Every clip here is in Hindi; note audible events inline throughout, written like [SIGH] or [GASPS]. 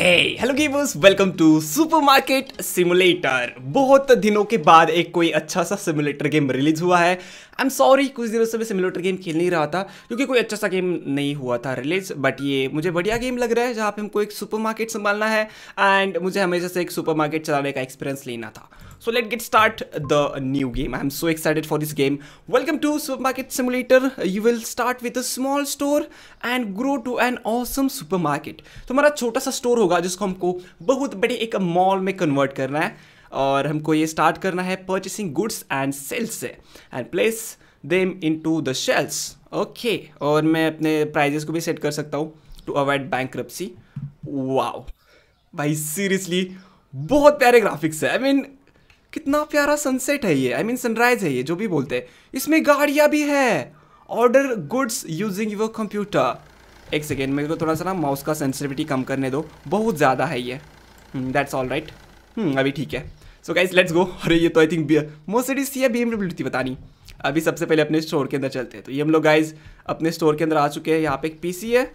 Hello gamers welcome to supermarket simulator बहुत दिनों के बाद एक कोई अच्छा सा सिमुलेटर गेम रिलीज हुआ है आई एम सॉरी कुछ दिनों से मैं सिमुलेटर गेम खेल नहीं रहा था क्योंकि कोई अच्छा सा गेम नहीं हुआ था रिलीज बट ये मुझे बढ़िया गेम लग रहा है जहाँ पे हमको एक सुपरमार्केट संभालना है एंड मुझे हमेशा से एक सुपरमार्केट चलाने का एक्सपीरियंस लेना था so let get start the new game I am so excited for this game welcome to supermarket simulator you will start with small store and grow to an awesome supermarket तो हमारा छोटा सा स्टोर होगा जिसको हमको बहुत बड़े एक मॉल में कन्वर्ट करना है और हमको ये स्टार्ट करना है परचेसिंग गुड्स एंड सेल्स से and place them into the shelves okay और मैं अपने प्राइजेस को भी सेट कर सकता हूँ to avoid bankruptcy wow भाई सीरियसली बहुत प्यारे ग्राफिक्स है आई मीन कितना प्यारा सनसेट है ये आई मीन सनराइज है ये जो भी बोलते हैं इसमें गाड़ियाँ भी है order goods using your computer एक सेकेंड मेरे को थोड़ा सा ना माउस का सेंसिटिविटी कम करने दो बहुत ज़्यादा है ये दैट्स ऑल राइट अभी ठीक है सो गाइज लेट्स गो अरे ये तो I think most it is B M W थी बतानी अभी सबसे पहले अपने स्टोर के अंदर चलते हैं तो ये हम लोग गाइज अपने स्टोर के अंदर आ चुके हैं यहाँ पे एक पीसी है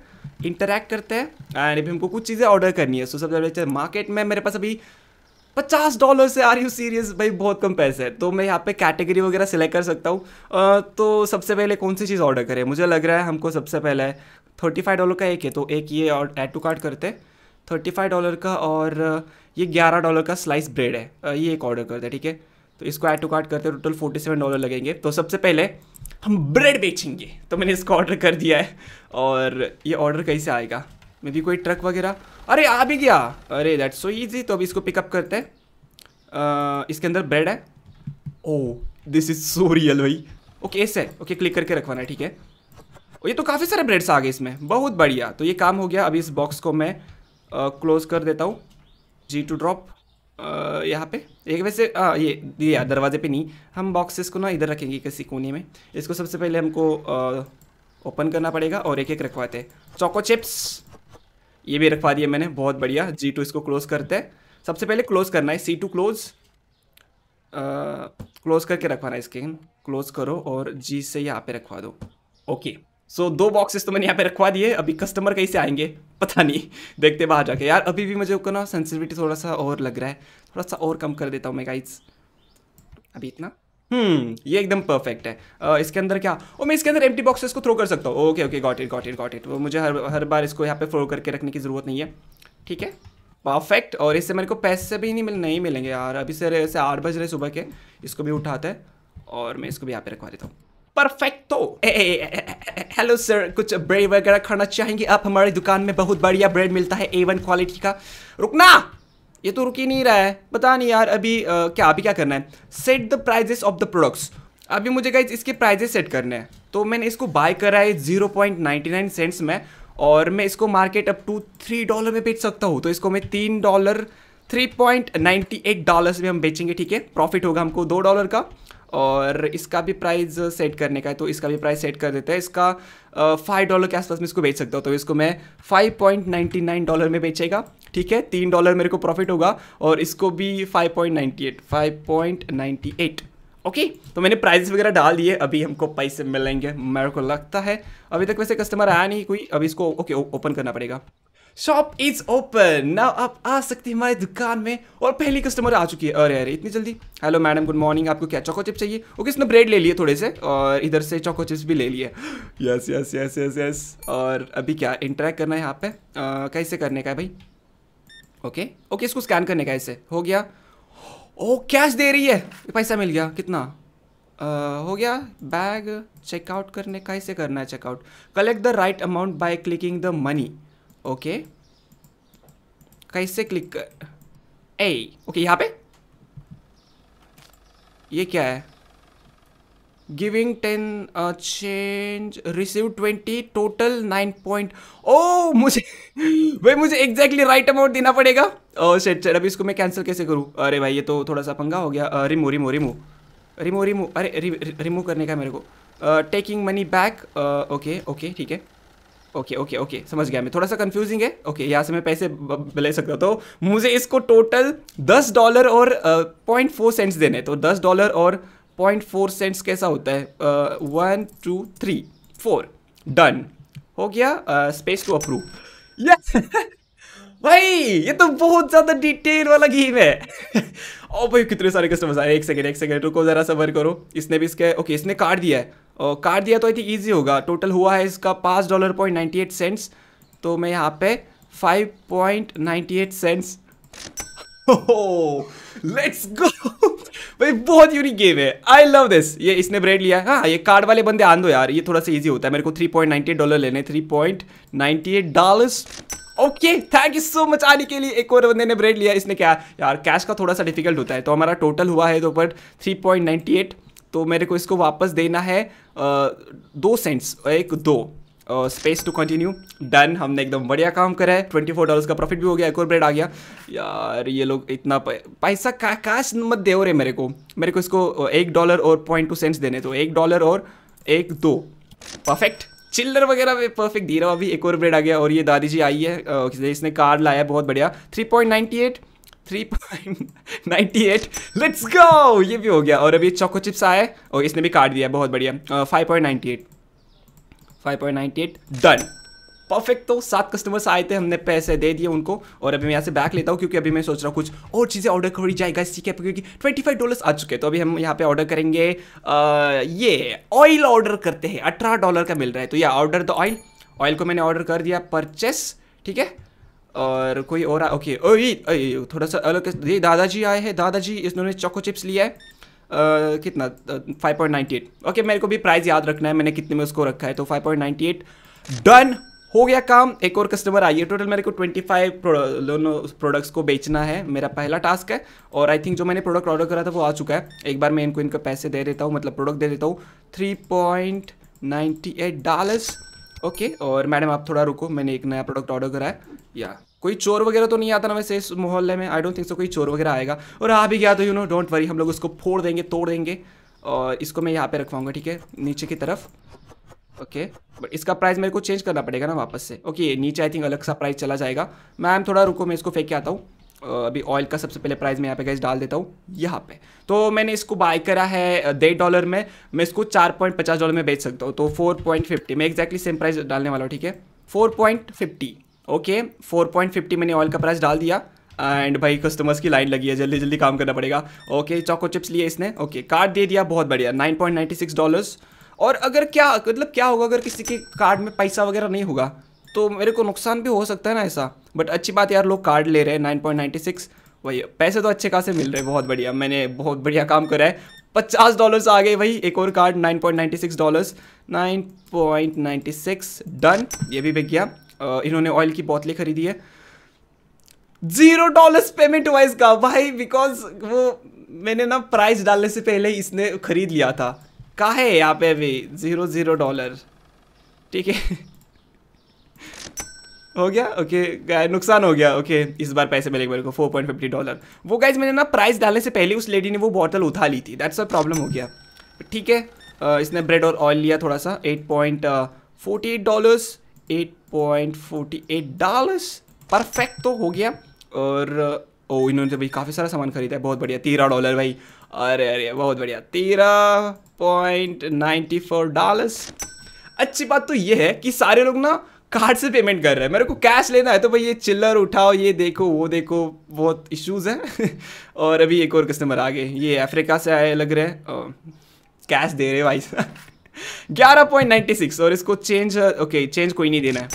इंटरेक्ट करते हैं एंड अभी हमको कुछ चीज़ें ऑर्डर करनी है सो सबसे पहले मार्केट तो में मेरे पास अभी पचास डॉलर से आर यू सीरियस भाई बहुत कम पैसे है तो मैं यहाँ पे कैटेगरी वगैरह सेलेक्ट कर सकता हूँ तो सबसे पहले कौन सी चीज़ ऑर्डर करें मुझे लग रहा है हमको सबसे पहले थर्टी फाइव डॉलर का एक है तो एक ये और एड टू कार्ट करते थर्टी फाइव डॉलर का और ये ग्यारह डॉलर का स्लाइस ब्रेड है ये एक ऑर्डर करते हैं ठीक है तो इसको एड टू कार्ट करते टोटल फोर्टी सेवन डॉलर लगेंगे तो सबसे पहले हम ब्रेड बेचेंगे तो मैंने इसको ऑर्डर कर दिया है और ये ऑर्डर कहीं से आएगा मे बी कोई ट्रक वगैरह अरे आ भी गया अरे दैट्स सो ईजी तो अभी इसको पिकअप करते हैं इसके अंदर ब्रेड है oh this is so real भाई ओके ऐसे ओके क्लिक करके रखवाना है ठीक है oh, ये तो काफ़ी सारे ब्रेड्स आ गए इसमें बहुत बढ़िया तो ये काम हो गया अभी इस बॉक्स को मैं क्लोज कर देता हूँ जी टू ड्रॉप यहाँ पे एक वैसे आ, ये दिया दरवाजे पे नहीं हम बॉक्सेस को ना इधर रखेंगे किसी कोने में इसको सबसे पहले हमको ओपन करना पड़ेगा और एक एक रखवाते हैं चोको चिप्स ये भी रखवा दिया मैंने बहुत बढ़िया जी टू इसको क्लोज़ करते हैं सबसे पहले क्लोज़ करना है सी टू क्लोज़ क्लोज़ करके रखवाना है इसके क्लोज़ करो और जी से यहाँ पे रखवा दो ओके सो so, दो बॉक्सेस तो मैंने यहाँ पे रखवा दिए अभी कस्टमर कहीं से आएंगे पता नहीं देखते बाहर जाके यार अभी भी मुझे ना सेंसिटिविटी थोड़ा सा और लग रहा है थोड़ा सा और कम कर देता हूँ मैं गाइज अभी इतना हम्म ये एकदम परफेक्ट है uh, इसके अंदर क्या ओ मैं इसके अंदर एम्प्टी बॉक्सेस को थ्रो कर सकता हूँ okay okay got it got it got it वो मुझे हर हर बार इसको यहाँ पे फ्रो करके रखने की ज़रूरत नहीं है ठीक है परफेक्ट और इससे मेरे को पैसे भी नहीं मिल नहीं मिलेंगे यार अभी सर ऐसे आठ बज रहे सुबह के इसको भी उठाते हैं और मैं इसको भी यहाँ पे रखवा देता हूँ परफेक्ट तो हेलो सर कुछ ब्रेड वगैरह खाना चाहेंगे आप हमारी दुकान में बहुत बढ़िया ब्रेड मिलता है ए वन क्वालिटी का रुकना ये तो रुक ही नहीं रहा है पता नहीं यार अभी आ, क्या अभी क्या करना है set the prices of the products अभी मुझे कहा इसके प्राइजेस सेट करने हैं तो मैंने इसको बाय करा है zero point ninety nine cents में और मैं इसको market up to three dollar में बेच सकता हूँ तो इसको मैं तीन dollar three point ninety eight dollar में हम बेचेंगे ठीक है प्रॉफिट होगा हमको दो डॉलर का और इसका भी प्राइस सेट करने का है तो इसका भी प्राइस सेट कर देते हैं इसका फाइव डॉलर के आसपास में इसको बेच सकता हूँ तो इसको मैं five point ninety nine dollar में बेचेगा ठीक है तीन डॉलर मेरे को प्रॉफिट होगा और इसको भी five point ninety eight five point ninety eight okay तो मैंने प्राइजेस वगैरह डाल दिए अभी हमको पैसे मिलेंगे मेरे को लगता है अभी तक वैसे कस्टमर आया नहीं कोई अभी इसको ओके ओपन करना पड़ेगा शॉप इज ओपन ना आप आ सकते हैं हमारी दुकान में और पहली कस्टमर आ चुकी है अरे अरे इतनी जल्दी हेलो मैडम गुड मॉर्निंग आपको क्या चोको चिप चाहिए ओके इसने ब्रेड ले लिए थोड़े से और इधर से चोको चिप्स भी ले लिए yes yes yes yes yes और अभी क्या इंटरेक्ट करना है यहाँ पे आ, कैसे करने का है भाई ओके ओके इसको स्कैन करने का इसे हो गया ओ oh, कैश दे रही है पैसा मिल गया कितना आ, हो गया बैग चेकआउट करने का इसे करना है checkout collect the right amount by clicking the money okay कैसे क्लिक कर ए ओके यहाँ पे ये क्या है giving ten change receive twenty total nine point o मुझे भाई मुझे एग्जैक्टली राइट अमाउंट देना पड़ेगा सेट oh, अभी इसको मैं कैंसिल कैसे करूँ अरे भाई ये तो थोड़ा सा पंगा हो गया रिमो रिमो रिमो रिमो रिमो अरे रिमूव करने का मेरे को taking money back okay okay ठीक है ओके ओके ओके समझ गया मैं थोड़ा सा कंफ्यूजिंग है ओके okay, यहाँ से मैं पैसे ले सकता तो मुझे इसको टोटल दस डॉलर और पॉइंट फोर सेंट्स देने तो दस डॉलर और पॉइंट फोर सेंट्स कैसा होता है one two three four done हो गया स्पेस टू अप्रूव यस भाई ये तो बहुत ज़्यादा डिटेल वाला गेम है [LAUGHS] ओ भाई कितने सारे कस्टमर्स आए एक सेकेंड एक सेकेंड रुको ज़रा सबर करो इसने भी इसके ओके इसने कार्ड दिया है और कार्ड दिया तो आई थिंक ईजी होगा टोटल हुआ है इसका पाँच dollar point ninety eight cents तो मैं यहाँ पे five point ninety eight cents let's go भाई बहुत यूनिक गेम है आई लव दिस ये इसने ब्रेड लिया है हाँ ये कार्ड वाले बंदे आंदो यार ये थोड़ा सा ईजी होता है मेरे को three point ninety eight dollar लेने three point eight dollars okay thank you so much आने के लिए एक और बंदे ने ब्रेड लिया इसने क्या यार कैश का थोड़ा सा डिफिकल्ट होता है तो हमारा टोटल हुआ है तो पर थ्री पॉइंट नाइनटी एट तो मेरे को इसको वापस देना है आ, दो सेंट्स एक दो स्पेस टू कंटिन्यू डन हमने एकदम बढ़िया काम करा है ट्वेंटी फोर डॉलर का प्रॉफिट भी हो गया एक और ब्रेड आ गया यार ये लोग इतना पैसा का, काश मत दे रहे मेरे को मेरे को इसको एक डॉलर और पॉइंट टू सेंट्स देने तो एक डॉलर और एक दो परफेक्ट चिल्लर वगैरह भी परफेक्ट दे रहा हूँ अभी एक और ब्रेड आ गया और ये दादी जी आई है इसने कार्ड लाया है बहुत बढ़िया three point ninety eight three point ninety eight let's go ये भी हो गया और अभी चोको चिप्स आए और इसने भी कार्ड दिया बहुत बढ़िया five point ninety eight 5.98 done perfect तो सात कस्टमर्स आए थे हमने पैसे दे दिए उनको और अभी मैं यहाँ से बैक लेता हूँ क्योंकि अभी मैं सोच रहा हूँ कुछ और चीज़ें ऑर्डर करी जाएगा इसी है क्योंकि ट्वेंटी फाइव डॉलर्स आ चुके तो अभी हम यहाँ पे ऑर्डर करेंगे आ, ये ऑयल ऑर्डर करते हैं अठारह डॉलर का मिल रहा है तो या ऑर्डर द ऑयल ऑयल को मैंने ऑर्डर कर दिया परचेस ठीक है और कोई और ओके ओ ये थोड़ा सा अलग ये दादाजी आए हैं दादाजी इन्होंने चोको चिप्स लिया है Uh, कितना five point ninety eight okay मेरे को भी प्राइस याद रखना है मैंने कितने में उसको रखा है तो five point ninety eight done हो गया काम एक और कस्टमर आई है टोटल मेरे को ट्वेंटी फाइव दोनों प्रोडक्ट्स को बेचना है मेरा पहला टास्क है और आई थिंक जो मैंने प्रोडक्ट ऑर्डर करा था वो आ चुका है एक बार मैं इनको इनका पैसे दे देता हूँ मतलब प्रोडक्ट दे देता हूँ three point ninety eight dollars okay और मैडम आप थोड़ा रुको मैंने एक नया प्रोडक्ट ऑर्डर करा है या कोई चोर वगैरह तो नहीं आता ना वैसे इस मोहल्ले में आई डोंट थिंक सो कोई चोर वगैरह आएगा और आ भी गया तो यू नो डोंट वरी हम लोग उसको फोड़ देंगे तोड़ देंगे और इसको मैं यहाँ पे रखवाऊंगा ठीक है नीचे की तरफ ओके okay. बट इसका प्राइस मेरे को चेंज करना पड़ेगा ना वापस से ओके okay, नीचे आई थिंक अलग सा प्राइस चला जाएगा मैम थोड़ा रुको मैं इसको फेंक के आता हूँ अभी ऑयल का सबसे पहले प्राइस मैं यहाँ पे गैस डाल देता हूँ यहाँ पे तो मैंने इसको बाय करा है डेढ़ डॉलर में मैं इसको चार पॉइंट पचास डॉलर में बेच सकता हूँ तो फोर पॉइंट फिफ्टी मैं एक्जैक्टली सेम प्राइस डालने वाला हूँ ठीक है four point fifty okay four point fifty मैंने ऑयल का प्राइस डाल दिया एंड भाई कस्टमर्स की लाइन लगी है जल्दी जल्दी काम करना पड़ेगा ओके चॉको चिप्स लिए इसने ओके कार्ड दे दिया बहुत बढ़िया nine point ninety six dollars और अगर क्या मतलब क्या होगा अगर किसी के कार्ड में पैसा वगैरह नहीं होगा तो मेरे को नुकसान भी हो सकता है ना ऐसा बट अच्छी बात यार लोग कार्ड ले रहे हैं नाइन पॉइंट नाइन्टी सिक्स वही पैसे तो अच्छे खासे मिल रहे हैं बहुत बढ़िया मैंने बहुत बढ़िया काम करा है पचास डॉलर्स आ गए भाई एक और card nine point ninety six dollars nine point ninety six done ये भी बिक गया इन्होंने ऑयल की बोतलें खरीदी है जीरो डॉलर्स पेमेंट हुआ इसका भाई बिकॉज वो मैंने ना प्राइस डालने से पहले इसने खरीद लिया था कहा है यहाँ पे अभी जीरो जीरो डॉलर ठीक है [LAUGHS] हो गया ओके okay, नुकसान हो गया ओके okay, इस बार पैसे मिलेंगे मेरे को फोर पॉइंट फिफ्टी डॉलर वो गाइज मैंने ना प्राइस डालने से पहले उस लेडी ने वो बॉटल उठा ली थी दैट्स अ प्रॉब्लम हो गया ठीक है इसने ब्रेड और ऑयल लिया थोड़ा सा eight point forty eight dollars eight point forty eight dollars perfect तो हो गया और ओ इन्होंने तो भाई काफ़ी सारा सामान खरीदा है बहुत बढ़िया तेरह डॉलर भाई अरे अरे बहुत बढ़िया तेरह पॉइंट नाइन्टी फोर डॉलर्स अच्छी बात तो ये है कि सारे लोग ना कार्ड से पेमेंट कर रहे हैं मेरे को कैश लेना है तो भाई ये चिल्लर उठाओ ये देखो वो देखो बहुत इश्यूज़ हैं [LAUGHS] और अभी एक और कस्टमर आ गए ये अफ्रीका से आए लग रहे हैं कैश दे रहे भाई साहब 11.96 और इसको चेंज ओके चेंज कोई नहीं देना है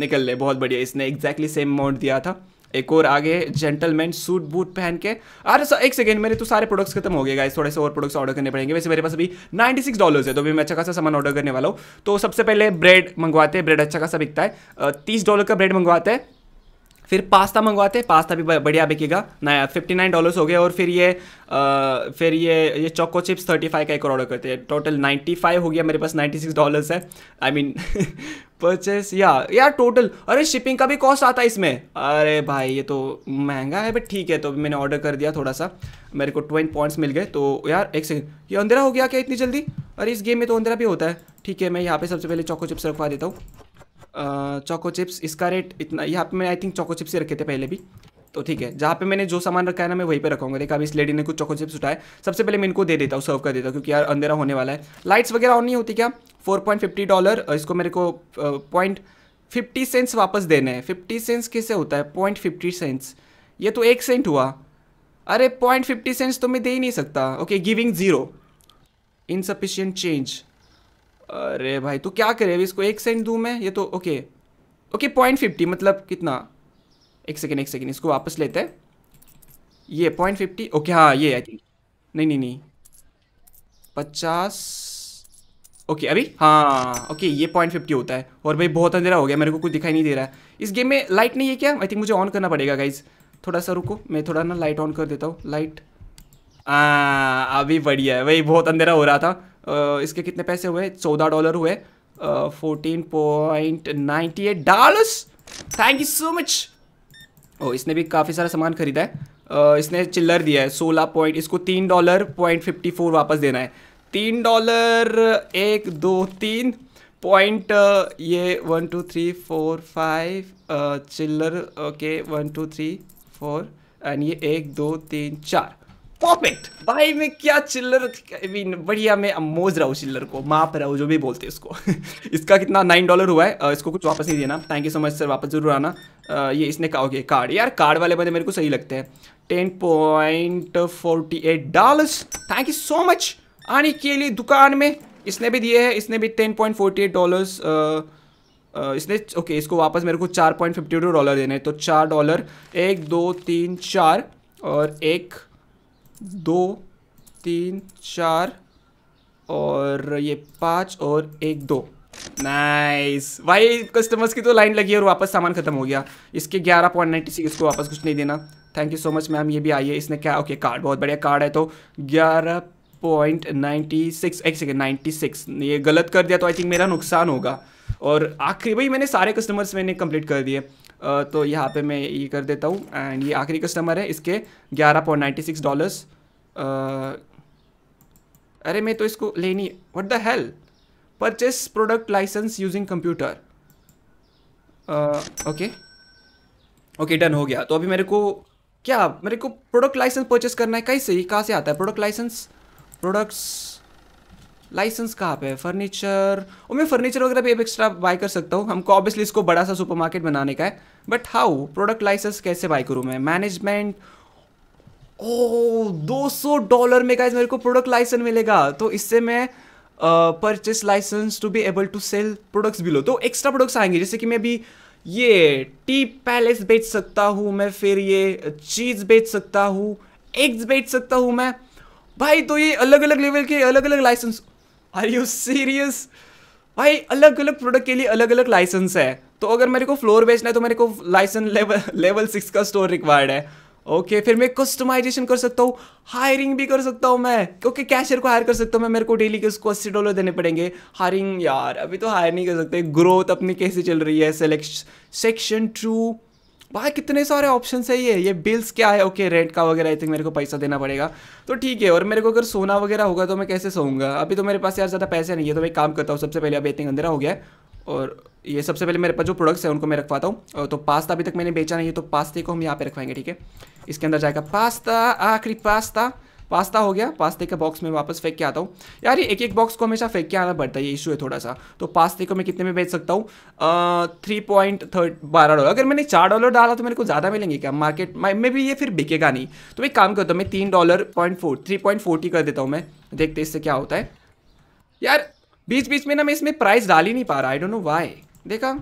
निकल ले बहुत बढ़िया इसने एग्जैक्टली सेम अमाउंट दिया था एक और आगे जेंटलमैन सूट बूट पहन के अरे सर एक सेकेंड मेरे तो सारे प्रोडक्ट्स खत्म हो गए गाइस थोड़े से और प्रोडक्ट्स ऑर्डर करने पड़ेंगे वैसे मेरे पास अभी 96 डॉलर्स है तो अभी मैं अच्छा खासा सामान ऑर्डर करने वाला हूँ तो सबसे पहले ब्रेड मंगवाते हैं ब्रेड अच्छा खासा बिकता है तीस डॉलर का ब्रेड मंगवाते हैं फिर पास्ता मंगवाते पास्ता भी बढ़िया बिकेगा नया फिफ्टी नाइन डॉलर्स हो गया और फिर ये आ, फिर ये ये चोको चिप्स थर्टी फाइव का एक और ऑर्डर करते हैं टोटल नाइन्टी फाइव हो गया मेरे पास नाइन्टी सिक्स डॉलर्स है आई मीन परचेस या यार टोटल अरे शिपिंग का भी कॉस्ट आता है इसमें अरे भाई ये तो महंगा है बट ठीक है तो मैंने ऑर्डर कर दिया थोड़ा सा मेरे को ट्वेंट पॉइंट्स मिल गए तो यार एक सेकेंड ये अंधेरा हो गया क्या इतनी जल्दी अरे इस गेम में तो अंधेरा भी होता है ठीक है मैं यहाँ पे सबसे पहले चोको चिप्स रखवा देता हूँ चोको चिप्स इसका रेट इतना यहाँ पे मैं आई थिंक चोको चिप्स ही रखे थे पहले भी तो ठीक है जहाँ पे मैंने जो सामान रखा है ना मैं वहीं पे रखूँगा देखा अभी इस लेडी ने कुछ चोको चिप्स उठाए सबसे पहले मैं इनको दे देता हूँ सर्व कर देता हूँ क्योंकि यार अंधेरा होने वाला है लाइट्स वगैरह ऑन नहीं होती क्या फोर पॉइंट फिफ्टी डॉलर इसको मेरे को पॉइंट फिफ्टी सेंट्स वापस देने हैं फिफ्टी सेंट्स कैसे होता है पॉइंट फिफ्टी सेंट्स ये तो एक सेंट हुआ अरे पॉइंट फिफ्टी सेंट्स तो मैं दे ही नहीं सकता okay giving zero insufficient change अरे भाई तो क्या करे अभी इसको एक सेकेंड दूँ मैं ये तो ओके ओके पॉइंट फिफ्टी मतलब कितना एक सेकेंड एक सेकेंड इसको वापस लेते हैं ये पॉइंट फिफ्टी ओके हाँ ये आई थिंक नहीं नहीं नहीं पचास ओके अभी हाँ ओके ये पॉइंट फिफ्टी होता है और भाई बहुत अंधेरा हो गया मेरे को कुछ दिखाई नहीं दे रहा है इस गेम में लाइट नहीं है क्या आई थिंक मुझे ऑन करना पड़ेगा गाइज थोड़ा सा रुको मैं थोड़ा ना लाइट ऑन कर देता हूँ लाइट आ, अभी बढ़िया है भाई बहुत अंधेरा हो रहा था इसके कितने पैसे हुए चौदह डॉलर हुए fourteen point ninety eight dollars thank you so much ओ इसने भी काफ़ी सारा सामान खरीदा है uh, इसने चिल्लर दिया है सोलह पॉइंट इसको तीन डॉलर पॉइंट फिफ्टी फोर वापस देना है तीन डॉलर एक दो तीन पॉइंट ये one two three four five चिल्लर okay one two three four and ये एक दो तीन चार परफेक्ट भाई मैं क्या चिल्लर आई मीन बढ़िया मैं मोज रहा हूँ चिल्लर को माप रहा हूँ जो भी बोलते हैं उसको [LAUGHS] इसका कितना नाइन डॉलर हुआ है इसको कुछ वापस नहीं देना thank you so much sir वापस जरूर आना ये इसने कहा ओके कार्ड यार कार्ड वाले बंदे मेरे को सही लगते हैं ten point forty eight dollars thank you so much आने के लिए दुकान में इसने भी दिए हैं इसने भी ten point forty eight dollars इसने ओके okay, इसको वापस मेरे को चार पॉइंट फिफ्टी टू डॉलर देने तो चार डॉलर एक दो तीन चार और एक दो तीन चार और ये पाँच और एक दो नाइस भाई कस्टमर्स की तो लाइन लगी है और वापस सामान खत्म हो गया इसके ग्यारह पॉइंट नाइन्टी सिक्स को वापस कुछ नहीं देना thank you so much ma'am ये भी आई है इसने क्या ओके कार्ड बहुत बढ़िया कार्ड है तो ग्यारह पॉइंट नाइन्टी सिक्स एक सेकेंड नाइन्टी सिक्स ये गलत कर दिया तो आई थिंक मेरा नुकसान होगा और आखिरी भाई मैंने सारे कस्टमर्स मैंने कंप्लीट कर दिए तो यहाँ पर मैं ये कर देता हूँ एंड ये आखिरी कस्टमर है इसके ग्यारह पॉइंट नाइन्टी सिक्स डॉलर्स अरे मैं तो इसको लेनी what the hell purchase product license using computer okay okay done हो गया तो अभी मेरे को क्या मेरे को प्रोडक्ट लाइसेंस परचेस करना है कैसे ही कहाँ से आता है प्रोडक्ट लाइसेंस प्रोडक्ट्स लाइसेंस कहाँ पे फर्नीचर और मैं फर्नीचर वगैरह भी अब एक्स्ट्रा बाय कर सकता हूँ हमको ऑब्वियसली इसको बड़ा सा सुपरमार्केट बनाने का है बट हाउ प्रोडक्ट लाइसेंस कैसे बाय करूँ मैं मैनेजमेंट ओ 200 डॉलर में गाइज मेरे को प्रोडक्ट लाइसेंस मिलेगा तो इससे मैं purchase license to be able to sell products below तो एक्स्ट्रा प्रोडक्ट्स आएंगे जैसे कि मैं भी ये टी पैलेस बेच सकता हूँ मैं फिर ये चीज़ बेच सकता हूँ एग्स बेच सकता हूँ मैं भाई तो ये अलग अलग लेवल के अलग अलग लाइसेंस आर यू सीरियस भाई अलग अलग प्रोडक्ट के लिए अलग अलग लाइसेंस है तो अगर मेरे को फ्लोर बेचना है तो मेरे को लाइसेंस लेवल लेवल सिक्स का स्टोर रिक्वायर्ड है ओके फिर मैं कस्टमाइजेशन कर सकता हूँ हायरिंग भी कर सकता हूँ मैं क्योंकि कैशियर को हायर कर सकता हूँ मैं मेरे को डेली के उसको अस्सी डॉलर देने पड़ेंगे हायरिंग यार अभी तो हायर नहीं कर सकते ग्रोथ अपनी कैसे चल रही है सेलेक्ट सेक्शन टू भाई कितने सारे ऑप्शन है ये ये बिल्स क्या है ओके रेंट का वगैरह आई थिंक मेरे को पैसा देना पड़ेगा तो ठीक है और मेरे को अगर सोना वगैरह होगा तो मैं कैसे सोऊंगा अभी तो मेरे पास यार ज़्यादा पैसे नहीं है तो मैं काम करता हूँ सबसे पहले अब आई थिंक अंधेरा हो गया है और ये सबसे पहले मेरे पास जो प्रोडक्ट्स हैं उनको मैं रखवाता हूँ तो पास्ता अभी तक मैंने बेचा नहीं है तो पास्ते को हम यहाँ पे रखवाएंगे ठीक है इसके अंदर जाएगा पास्ता आखिरी पास्ता पास्ता हो गया पास्ते के बॉक्स में वापस फेंक के आता हूँ यार ये एक एक बॉक्स को हमेशा फेंक के आना पड़ता है ये इशू है थोड़ा सा तो पास्ते को मैं कितने में बेच सकता हूँ थ्री पॉइंट थर्ट बारह डॉलर अगर मैंने चार डॉलर डाला तो मेरे को ज़्यादा मिलेंगे क्या मार्केट में भी ये फिर बिकेगा नहीं तो मैं काम करता हूँ मैं तीन dollar point four three point forty कर देता हूँ मैं देखते इससे क्या होता है यार बीच बीच में ना मैं इसमें प्राइस डाल ही नहीं पा रहा आई डोंट नो वाई देखा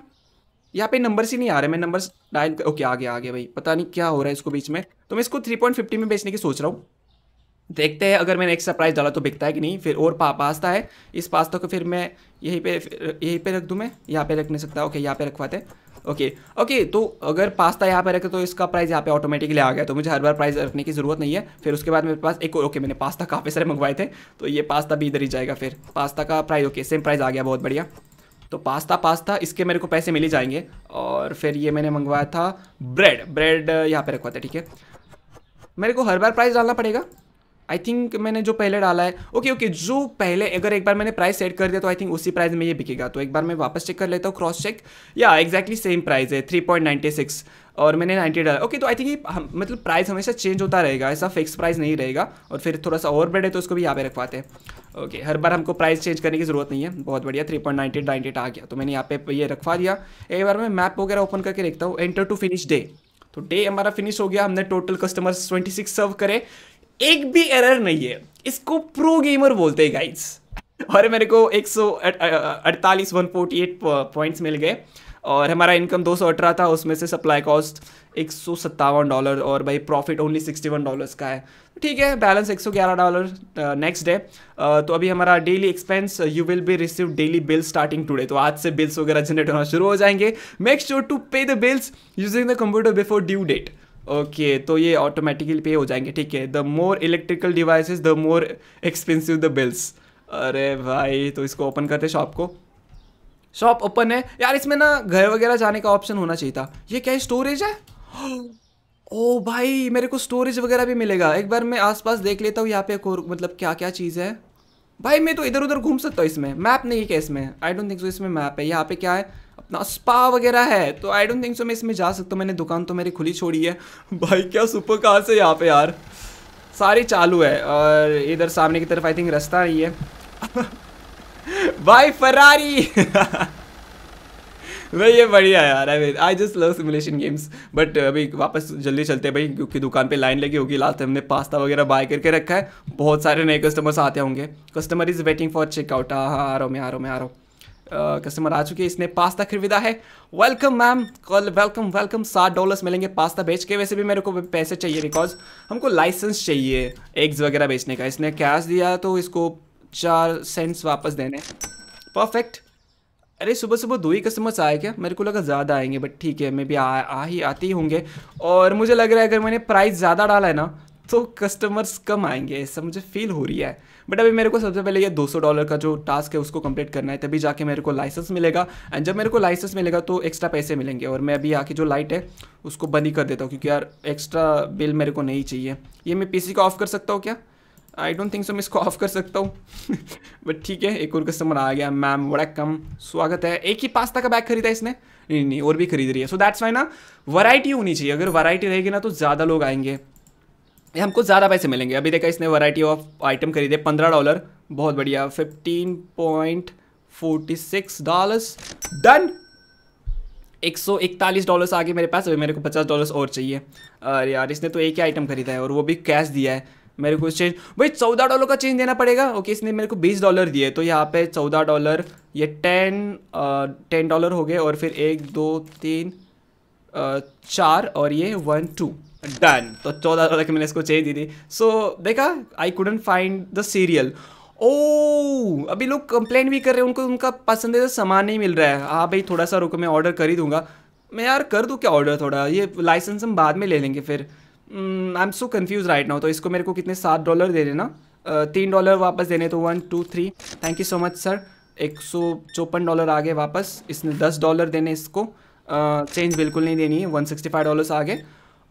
यहाँ पे नंबर ही नहीं आ रहे मैं नंबर्स डायल ओके आ गया आ गया भाई पता नहीं क्या हो रहा है इसको बीच में तो मैं इसको थ्री पॉइंट फिफ्टी में बेचने की सोच रहा हूँ देखते हैं अगर मैंने एक्स्ट्रा प्राइस डाला तो बिकता है कि नहीं फिर और पा, पास्ता है इस पास्ता को फिर मैं यहीं पर यहीं पर रख दूँ मैं यहाँ पर रख नहीं सकता ओके यहाँ पर रखवाते हैं ओके ओके तो अगर पास्ता यहाँ पर रखे तो इसका प्राइस यहाँ पे ऑटोमेटिकली आ गया तो मुझे हर बार प्राइस रखने की ज़रूरत नहीं है फिर उसके बाद मेरे पास एक ओके मैंने पास्ता काफ़ी सारे मंगवाए थे तो ये पास्ता भी इधर ही जाएगा फिर पास्ता का प्राइस ओके सेम प्राइस आ गया बहुत बढ़िया तो पास्ता पास्ता इसके मेरे को पैसे मिल ही जाएंगे और फिर ये मैंने मंगवाया था ब्रेड ब्रेड यहाँ पे रखवा था ठीक है मेरे को हर बार प्राइस डालना पड़ेगा आई थिंक मैंने जो पहले डाला है ओके okay, ओके okay, जो पहले अगर एक बार मैंने प्राइस सेट कर दिया तो आई थिंक उसी प्राइस में ये बिकेगा तो एक बार मैं वापस चेक कर लेता हूँ क्रॉस चेक या एग्जैक्टली सेम प्राइस है थ्री पॉइंट नाइन्टी सिक्स और मैंने नाइन्टी डाला ओके okay, तो आई थिंक ये मतलब प्राइस हमेशा चेंज होता रहेगा ऐसा फिक्स प्राइस नहीं रहेगा और फिर थोड़ा सा ओवर है तो उसको भी यहाँ पे रखवाते हैं ओके हर बार हमको प्राइस चेंज करने की ज़रूरत नहीं है बहुत बढ़िया थ्री पॉइंट नाइन्टी नाइन्टी आ गया तो मैंने यहाँ पे ये रखवा दिया एक बार मैं मैप वगैरह ओपन करके देखता हूँ एंटर टू फिनिश डे तो डे हमारा फिनिश हो गया हमने टोटल कस्टमर्स 26 सर्व करे एक भी एरर नहीं है इसको प्रो गेमर बोलते हैं गाइड्स और मेरे को एक सौ अड़तालीस वन फोर्टी एट पॉइंट्स मिल गए और हमारा इनकम दो सौ अठारह था उसमें से सप्लाई कॉस्ट एक सौ सत्तावन डॉलर और भाई profit only sixty one dollars का है ठीक है बैलेंस एक सौ ग्यारह डॉलर नेक्स्ट डे तो अभी हमारा daily expense you will be receive daily bill starting today तो आज से बिल्स वगैरह जनरेट होना शुरू हो जाएंगे make sure to pay the bills using the computer before due date okay okay, तो ये ऑटोमेटिकली पे हो जाएंगे ठीक है the more electrical devices the more expensive the bills अरे भाई तो इसको ओपन करते शॉप को शॉप ओपन है यार इसमें ना घर वगैरह जाने का ऑप्शन होना चाहिए था ये क्या स्टोरेज है [GASPS] ओ भाई मेरे को स्टोरेज वगैरह भी मिलेगा एक बार मैं आसपास देख लेता हूँ यहाँ पे मतलब क्या क्या चीज़ है भाई मैं तो इधर उधर घूम सकता हूँ इसमें मैप नहीं है क्या इसमें आई डोंट थिंक सो इसमें मैप है यहाँ पे क्या है अपना स्पा वगैरह है तो आई डोंट थिंक सो मैं इसमें जा सकता हूँ मैंने दुकान तो मेरी खुली छोड़ी है भाई क्या सुपर कार से यहाँ पे यार सारी चालू है और इधर सामने की तरफ आई थिंक रास्ता ही है [LAUGHS] भाई फरारी [LAUGHS] भाई ये बढ़िया यार I I just love simulation games but अभी वापस जल्दी चलते हैं भाई क्योंकि दुकान पे लाइन लगी होगी लास्ट हमने पास्ता वगैरह बाय करके रखा है बहुत सारे नए कस्टमर्स आते होंगे customer is waiting for checkout हाँ आ रहा हूँ मैं आ रहा हूँ आ रहा हूँ कस्टमर आ चुके हैं इसने पास्ता खरीदा है वेलकम मैम कल वेलकम वेलकम सात डॉलर्स मिलेंगे पास्ता बेच के वैसे भी मेरे को पैसे चाहिए बिकॉज हमको लाइसेंस चाहिए एग्स वगैरह बेचने का इसने कैश दिया तो इसको चार सेंट्स वापस देने परफेक्ट अरे सुबह सुबह दो ही कस्टमर्स आए क्या मेरे को लगा ज़्यादा आएंगे बट ठीक है मे भी आ, आ ही आते ही होंगे और मुझे लग रहा है अगर मैंने प्राइस ज़्यादा डाला है ना तो कस्टमर्स कम आएंगे ऐसा मुझे फील हो रही है बट अभी मेरे को सबसे पहले ये 200 डॉलर का जो टास्क है उसको कंप्लीट करना है तभी जाके मेरे को लाइसेंस मिलेगा एंड जब मेरे को लाइसेंस मिलेगा तो एक्स्ट्रा पैसे मिलेंगे और मैं अभी आके जो लाइट है उसको बंद ही कर देता हूँ क्योंकि यार एक्स्ट्रा बिल मेरे को नहीं चाहिए ये मैं पी को ऑफ कर सकता हूँ क्या आई डोंट थिंक सो मैं इसको ऑफ कर सकता हूँ बट [LAUGHS] ठीक है एक और कस्टमर आ गया मैम बड़ा कम स्वागत है एक ही पास्ता का बैग खरीदा इसने नहीं नहीं और भी खरीद रही है सो दैट्स वाई ना वैरायटी होनी चाहिए अगर वैरायटी रहेगी ना तो ज़्यादा लोग आएंगे ये हमको ज़्यादा पैसे मिलेंगे अभी देखा इसने वैरायटी ऑफ आइटम खरीदे पंद्रह डॉलर बहुत बढ़िया fifteen point forty six dollars done एक सौ इकतालीस डॉलर्स आगे मेरे पास अभी मेरे को पचास डॉलर्स और चाहिए अरे यार इसने तो एक ही आइटम खरीदा है और वो भी कैश दिया है मेरे को चेंज भाई चौदह डॉलर का चेंज देना पड़ेगा ओके इसने मेरे को बीस डॉलर दिए तो यहाँ पे चौदह डॉलर ये टेन टेन डॉलर हो गए और फिर एक दो तीन चार और ये वन टू डन तो चौदह डॉलर की मैंने इसको चेंज दी थी सो so, देखा I couldn't find the serial ओ अभी लोग कंप्लेन भी कर रहे हैं उनको उनका पसंदीदा सामान नहीं मिल रहा है हाँ भाई थोड़ा सा रुको मैं ऑर्डर कर ही दूंगा मैं यार कर दूँ क्या ऑर्डर थोड़ा ये लाइसेंस हम बाद में ले लेंगे फिर I am so confuse right now तो इसको मेरे को कितने सात डॉलर दे देना तीन डॉलर वापस देने तो one two three thank you so much sir एक सौ चौपन डॉलर आ गए वापस इसने दस डॉलर देने इसको चेंज uh, बिल्कुल नहीं देनी है वन सिक्सटी फाइव डॉलर्स आ गए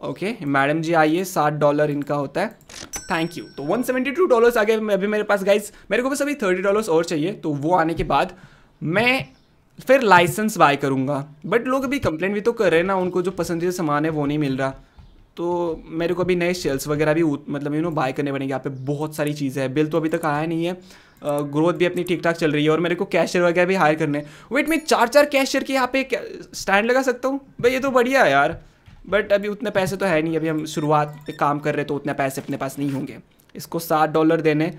ओके okay, मैडम जी आइए सात डॉलर इनका होता है थैंक यू तो वन सेवेंटी टू डॉलर्स आगे अभी मेरे पास गाइज मेरे को बस अभी थर्टी डॉलर्स और चाहिए तो वो आने के बाद मैं फिर लाइसेंस बाय करूँगा बट लोग अभी कंप्लेंट भी तो कर रहे हैं ना उनको जो पसंदीदा सामान है वो नहीं मिल रहा तो मेरे को अभी नए शेल्स वगैरह भी मतलब यू नो बाय करने पड़ेंगे यहाँ पे बहुत सारी चीज़ें हैं बिल तो अभी तक आया नहीं है ग्रोथ भी अपनी ठीक ठाक चल रही है और मेरे को कैशियर वगैरह भी हायर करने वेट मैं चार चार कैशियर के यहाँ पे स्टैंड लगा सकता हूँ भाई ये तो बढ़िया है यार बट अभी उतने पैसे तो है नहीं अभी हम शुरुआत पे काम कर रहे तो उतने पैसे अपने पास नहीं होंगे इसको सात डॉलर देने